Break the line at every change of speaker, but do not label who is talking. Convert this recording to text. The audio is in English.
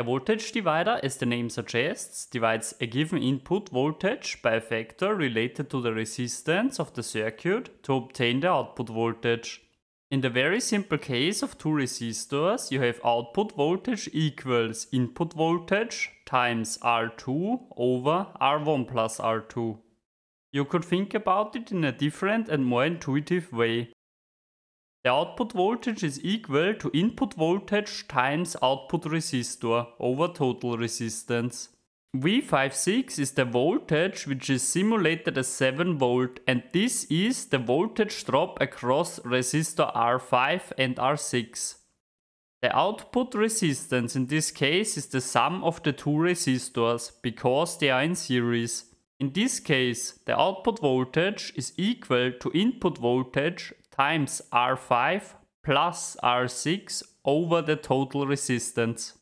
A voltage divider, as the name suggests, divides a given input voltage by a factor related to the resistance of the circuit to obtain the output voltage. In the very simple case of two resistors, you have output voltage equals input voltage times R2 over R1 plus R2. You could think about it in a different and more intuitive way. The output voltage is equal to input voltage times output resistor over total resistance. V56 is the voltage which is simulated as 7 volt and this is the voltage drop across resistor R5 and R6. The output resistance in this case is the sum of the two resistors because they are in series. In this case, the output voltage is equal to input voltage times R5 plus R6 over the total resistance.